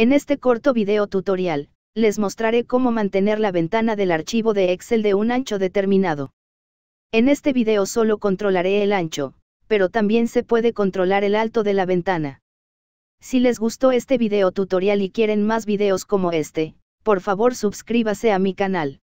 En este corto video tutorial, les mostraré cómo mantener la ventana del archivo de Excel de un ancho determinado. En este video solo controlaré el ancho, pero también se puede controlar el alto de la ventana. Si les gustó este video tutorial y quieren más videos como este, por favor suscríbase a mi canal.